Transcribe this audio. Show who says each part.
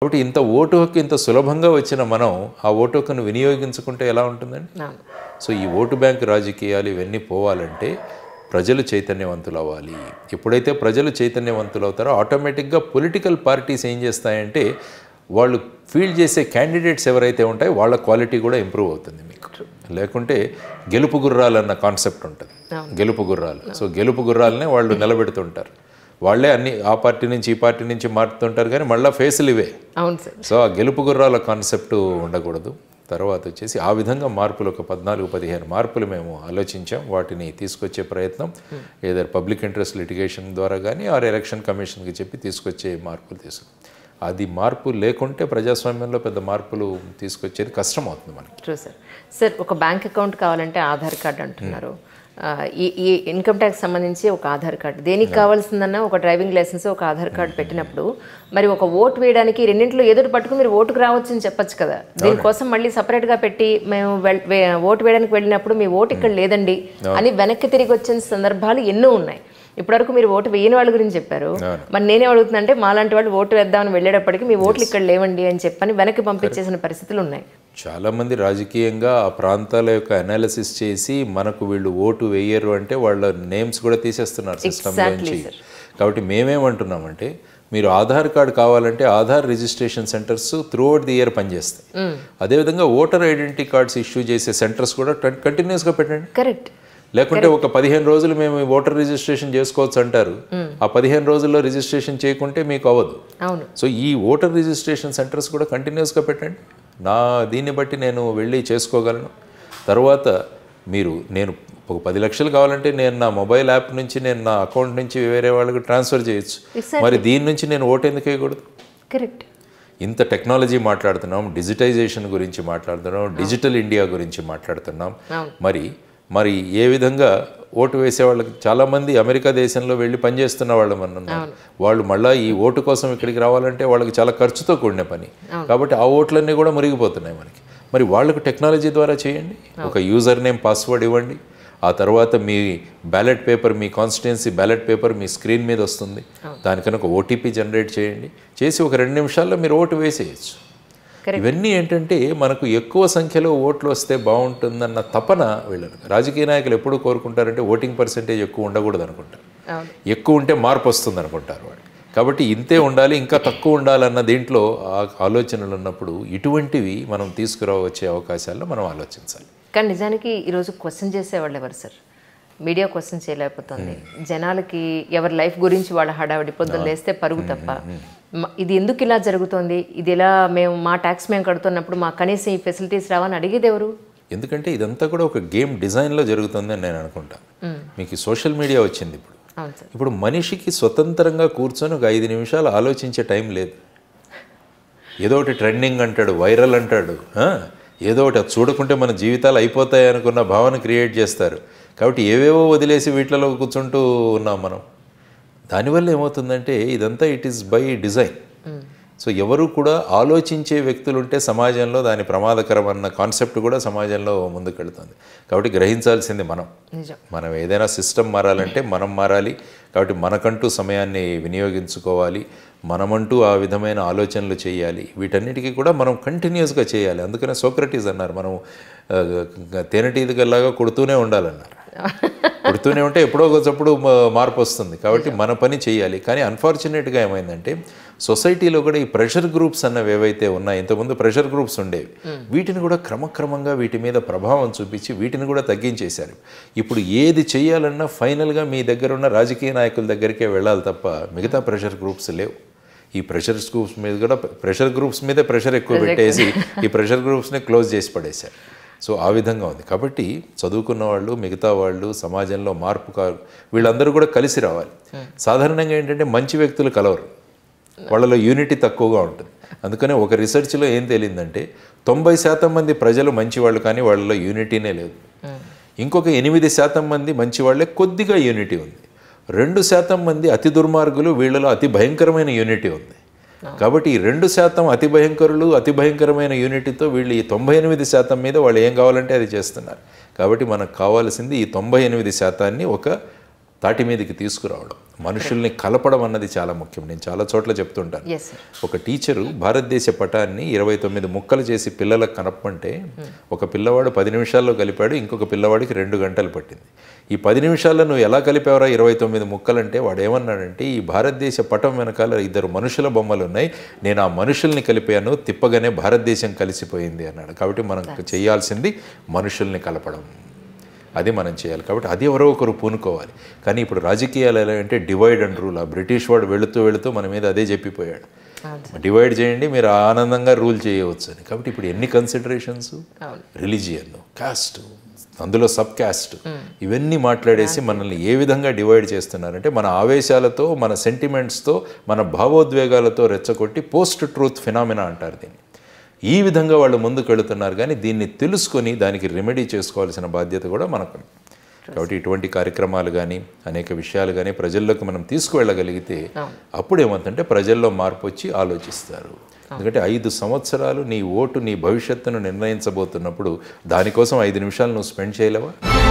Speaker 1: కాబట్టి ఇంత ఓటు హక్కు ఇంత సులభంగా వచ్చిన మనం ఆ ఓటు హక్కును వినియోగించుకుంటే ఎలా ఉంటుందండి సో ఈ ఓటు బ్యాంక్ రాజకీయాలు ఇవన్నీ పోవాలంటే ప్రజలు చైతన్యవంతులు అవ్వాలి ఎప్పుడైతే ప్రజలు చైతన్యవంతులు అవుతారో ఆటోమేటిక్గా పొలిటికల్ పార్టీస్ ఏం చేస్తాయంటే వాళ్ళు ఫీల్డ్ చేసే క్యాండిడేట్స్ ఎవరైతే ఉంటాయో వాళ్ళ క్వాలిటీ కూడా ఇంప్రూవ్ అవుతుంది మీకు లేకుంటే గెలుపు గుర్రాలు అన్న కాన్సెప్ట్ ఉంటుంది గెలుపు గుర్రాలు సో గెలుపు గుర్రాలనే వాళ్ళు నిలబెడుతుంటారు వాళ్ళే అన్ని ఆ పార్టీ నుంచి ఈ పార్టీ నుంచి మారుతుంటారు కానీ మళ్ళీ ఫేసులు ఇవే అవును సార్ సో ఆ గెలుపు గుర్రాల కాన్సెప్ట్ ఉండకూడదు తర్వాత వచ్చేసి ఆ విధంగా మార్పులు ఒక పద్నాలుగు పదిహేను మార్పులు మేము ఆలోచించాం వాటిని తీసుకొచ్చే ప్రయత్నం ఏదైనా పబ్లిక్ ఇంట్రెస్ట్ లిటిగేషన్ ద్వారా కానీ ఆర్ ఎలక్షన్ కమిషన్కి చెప్పి తీసుకొచ్చే మార్పులు తీసుకు అది మార్పు లేకుంటే ప్రజాస్వామ్యంలో పెద్ద మార్పులు తీసుకొచ్చేది కష్టం అవుతుంది మనకి సార్ సార్ ఒక బ్యాంక్ అకౌంట్ కావాలంటే ఆధార్ కార్డు అంటున్నారు hmm. ఈ ఈ ఇన్కమ్ ట్యాక్స్ సంబంధించి ఒక ఆధార్ కార్డు దేనికి కావాల్సిందన్నా ఒక డ్రైవింగ్ లైసెన్స్ ఒక ఆధార్ కార్డు పెట్టినప్పుడు మరి ఒక ఓటు వేయడానికి రెండింటిలో ఎదురు పట్టుకుని మీరు ఓటుకు రావచ్చు అని చెప్పొచ్చు కదా దీనికోసం మళ్ళీ సపరేట్గా పెట్టి మేము ఓటు వేయడానికి వెళ్ళినప్పుడు మీ ఓటు ఇక్కడ hmm. లేదండి అని వెనక్కి తిరిగి వచ్చిన సందర్భాలు ఎన్నో ఉన్నాయి ఇప్పటివరకు మీరు ఓటు వేయని వాళ్ళ గురించి చెప్పారు మరి నేనే అడుగుతున్నా అంటే మాలాంటి వాళ్ళు ఓటు వేద్దామని వెళ్ళేటప్పటికి మీ ఓట్లు ఇక్కడ లేవండి అని చెప్పని వెనక్కి పంపించేసిన పరిస్థితులు ఉన్నాయి చాలామంది రాజకీయంగా ఆ ప్రాంతాల యొక్క అనాలిసిస్ చేసి మనకు వీళ్ళు ఓటు వేయరు అంటే వాళ్ళ నేమ్స్ కూడా తీసేస్తున్నారు సిస్టమ్ నుంచి కాబట్టి మేమేమంటున్నామంటే మీరు ఆధార్ కార్డు కావాలంటే Aadhaar registration centres throughout the year పనిచేస్తాయి hmm. అదేవిధంగా ఓటర్ ఐడెంటిటీ కార్డ్స్ ఇష్యూ చేసే సెంటర్స్ కూడా కంటిన్యూస్గా పెట్టండి కరెక్ట్ లేకుంటే ఒక పదిహేను రోజులు మేము ఓటర్ రిజిస్ట్రేషన్ చేసుకోవచ్చు అంటారు hmm. ఆ పదిహేను రోజుల్లో రిజిస్ట్రేషన్ చేయకుంటే మీకు అవ్వదు సో ఈ ఓటర్ రిజిస్ట్రేషన్ సెంటర్స్ కూడా కంటిన్యూస్గా పెట్టండి నా దీన్ని బట్టి నేను వెళ్ళి చేసుకోగలను తర్వాత మీరు నేను ఒక పది లక్షలు కావాలంటే నేను నా మొబైల్ యాప్ నుంచి నేను నా అకౌంట్ నుంచి వేరే వాళ్ళకి ట్రాన్స్ఫర్ చేయొచ్చు మరి దీని నుంచి నేను ఓటు ఎందుకు వేయకూడదు కరెక్ట్ ఇంత టెక్నాలజీ మాట్లాడుతున్నాం డిజిటైజేషన్ గురించి మాట్లాడుతున్నాం డిజిటల్ ఇండియా గురించి మాట్లాడుతున్నాం మరి మరి ఏ విధంగా ఓటు వేసేవాళ్ళకి చాలామంది అమెరికా దేశంలో వెళ్ళి పనిచేస్తున్న వాళ్ళు మన వాళ్ళు మళ్ళీ ఈ ఓటు కోసం ఇక్కడికి రావాలంటే వాళ్ళకి చాలా ఖర్చుతో కూడిన పని కాబట్టి ఆ ఓట్లన్నీ కూడా మురిగిపోతున్నాయి మనకి మరి వాళ్ళకు టెక్నాలజీ ద్వారా చేయండి ఒక యూజర్ నేమ్ పాస్వర్డ్ ఇవ్వండి ఆ తర్వాత మీ బ్యాలెట్ పేపర్ మీ కాన్స్టిట్యున్సీ బ్యాలెట్ పేపర్ మీ స్క్రీన్ మీద వస్తుంది దానికన్నా ఒక ఓటీపీ జనరేట్ చేయండి చేసి ఒక రెండు నిమిషాల్లో మీరు ఓటు వేసేయచ్చు ఇవన్నీ ఏంటంటే మనకు ఎక్కువ సంఖ్యలో ఓట్లు వస్తే బాగుంటుందన్న తపన వెళ్ళరు రాజకీయ నాయకులు ఎప్పుడు కోరుకుంటారంటే ఓటింగ్ పర్సెంటేజ్ ఎక్కువ ఉండకూడదు అనుకుంటారు ఎక్కువ ఉంటే మార్పు వస్తుంది అనుకుంటారు వాళ్ళు కాబట్టి ఇంతే ఉండాలి ఇంకా తక్కువ ఉండాలన్న దీంట్లో ఆలోచనలు ఉన్నప్పుడు ఇటువంటివి మనం తీసుకురావచ్చే అవకాశాల్లో మనం ఆలోచించాలి కానీ నిజానికి ఈరోజు క్వశ్చన్ చేసేవాళ్ళు ఎవరు సార్ మీడియా క్వశ్చన్ చేయలేకపోతుంది జనాలకి ఎవరి లైఫ్ గురించి వాళ్ళ హడావిడి పొద్దున్న లేస్తే పరుగు తప్ప ఇది ఎందుకు ఇలా జరుగుతోంది ఇది ఇలా మేము మా ట్యాక్స్ మేము కడుతున్నప్పుడు మా కనీసం ఈ ఫెసిలిటీస్ రావని అడిగేది ఎవరు ఎందుకంటే ఇదంతా కూడా ఒక గేమ్ డిజైన్లో జరుగుతుంది అని నేను అనుకుంటా మీకు సోషల్ మీడియా వచ్చింది ఇప్పుడు ఇప్పుడు మనిషికి స్వతంత్రంగా కూర్చొని ఒక ఐదు నిమిషాలు ఆలోచించే టైం లేదు ఏదో ఒకటి ట్రెండింగ్ అంటాడు వైరల్ అంటాడు ఏదో ఒకటి చూడకుంటే మన జీవితాలు అయిపోతాయి అనుకున్న భావన క్రియేట్ చేస్తారు కాబట్టి ఏవేవో వదిలేసి వీటిలో కూర్చుంటూ ఉన్నాం మనం దానివల్ల ఏమవుతుందంటే ఇదంతా it is by design so ఎవరు కూడా ఆలోచించే వ్యక్తులు ఉంటే సమాజంలో దాని ప్రమాదకరం అన్న కాన్సెప్ట్ కూడా సమాజంలో ముందుకెళ్తుంది కాబట్టి గ్రహించాల్సింది మనం మనం ఏదైనా సిస్టమ్ మారాలంటే మనం మారాలి కాబట్టి మనకంటూ సమయాన్ని వినియోగించుకోవాలి మనమంటూ ఆ విధమైన ఆలోచనలు చేయాలి వీటన్నిటికీ కూడా మనం కంటిన్యూస్గా చేయాలి అందుకనే సోక్రటీస్ అన్నారు మనం తేనెటీదిగల్లాగా కొడుతూనే ఉండాలన్నారు పుడుతూనే ఉంటే ఎప్పుడో ఒకప్పుడు మార్పు వస్తుంది కాబట్టి మన పని చేయాలి కానీ అన్ఫార్చునేట్గా ఏమైందంటే సొసైటీలో కూడా ఈ ప్రెషర్ గ్రూప్స్ అన్నవి ఏవైతే ఉన్నాయో ఇంతకుముందు ప్రెషర్ గ్రూప్స్ ఉండేవి hmm. వీటిని కూడా క్రమక్రమంగా వీటి మీద ప్రభావం చూపించి వీటిని కూడా తగ్గించేశారు ఇప్పుడు ఏది చేయాలన్నా ఫైనల్గా మీ దగ్గర ఉన్న రాజకీయ నాయకుల దగ్గరికే వెళ్ళాలి తప్ప మిగతా ప్రెషర్ hmm. గ్రూప్స్ లేవు ఈ ప్రెషర్ గ్రూప్స్ మీద కూడా ప్రెషర్ గ్రూప్స్ మీదే ప్రెషర్ ఎక్కువ పెట్టేసి ఈ ప్రెషర్ గ్రూప్స్ని క్లోజ్ చేసి పడేశారు సో ఆ విధంగా ఉంది కాబట్టి చదువుకున్న వాళ్ళు మిగతా వాళ్ళు సమాజంలో మార్పు కాదు వీళ్ళందరూ కూడా కలిసి రావాలి hmm. సాధారణంగా ఏంటంటే మంచి వ్యక్తులు కలవరు వాళ్ళలో యూనిటీ తక్కువగా ఉంటుంది అందుకనే ఒక రీసెర్చ్లో ఏం తేలిందంటే తొంభై శాతం మంది ప్రజలు మంచి వాళ్ళు కానీ వాళ్ళలో యూనిటీనే లేదు hmm. ఇంకొక ఎనిమిది శాతం మంది మంచి వాళ్ళే కొద్దిగా యూనిటీ ఉంది రెండు శాతం మంది అతి దుర్మార్గులు వీళ్ళలో అతి భయంకరమైన యూనిటీ ఉంది కాబట్టి ఈ రెండు శాతం అతి భయంకరులు అతి భయంకరమైన యూనిట్తో వీళ్ళు ఈ తొంభై ఎనిమిది శాతం మీద వాళ్ళు ఏం కావాలంటే అది చేస్తున్నారు కాబట్టి మనకు కావాల్సింది ఈ తొంభై ఎనిమిది శాతాన్ని ఒక తాటి మీదకి తీసుకురావడం మనుషుల్ని కలపడం అన్నది చాలా ముఖ్యం నేను చాలా చోట్ల చెప్తుంటాను ఒక టీచరు భారతదేశ పటాన్ని ఇరవై తొమ్మిది ముక్కలు చేసి పిల్లలకు కనపంటే hmm. ఒక పిల్లవాడు పది నిమిషాల్లో కలిపాడు ఇంకొక పిల్లవాడికి రెండు గంటలు పట్టింది ఈ పది నిమిషాల్లో నువ్వు ఎలా కలిపావరా ఇరవై తొమ్మిది ముక్కలంటే వాడు ఏమన్నాడంటే ఈ భారతదేశ పటం వెనకాల ఇద్దరు మనుషుల బొమ్మలు ఉన్నాయి నేను ఆ మనుషుల్ని కలిపాను తిప్పగానే భారతదేశం కలిసిపోయింది అన్నాడు కాబట్టి మనం చేయాల్సింది మనుషుల్ని కలపడం అది మనం చేయాలి కాబట్టి అది ఎవరో ఒకరు పూనుకోవాలి కానీ ఇప్పుడు రాజకీయాలు ఎలా అంటే డివైడ్ అండ్ రూల్ ఆ బ్రిటిష్ వాడు వెళుతూ వెళుతూ మన మీద అదే చెప్పిపోయాడు డివైడ్ చేయండి మీరు ఆనందంగా రూల్ చేయవచ్చు అని కాబట్టి ఇప్పుడు ఎన్ని కన్సిడరేషన్స్ రిలీజియన్ కాస్ట్ అందులో సబ్ క్యాస్ట్ ఇవన్నీ మాట్లాడేసి మనల్ని ఏ విధంగా డివైడ్ చేస్తున్నారంటే మన ఆవేశాలతో మన సెంటిమెంట్స్తో మన భావోద్వేగాలతో రెచ్చగొట్టి పోస్ట్ ట్రూత్ ఫినామినా అంటారు దీన్ని ఈ విధంగా వాళ్ళు ముందుకు వెళుతున్నారు కానీ దీన్ని తెలుసుకొని దానికి రెమెడీ చేసుకోవాల్సిన బాధ్యత కూడా మనకు కాబట్టి ఇటువంటి కార్యక్రమాలు కానీ అనేక విషయాలు కానీ ప్రజల్లోకి మనం తీసుకువెళ్ళగలిగితే అప్పుడు ఏమవుతుందంటే ప్రజల్లో మార్పు వచ్చి ఆలోచిస్తారు ఎందుకంటే ఐదు సంవత్సరాలు నీ ఓటు నీ భవిష్యత్తును నిర్ణయించబోతున్నప్పుడు దానికోసం ఐదు నిమిషాలు నువ్వు స్పెండ్ చేయలేవా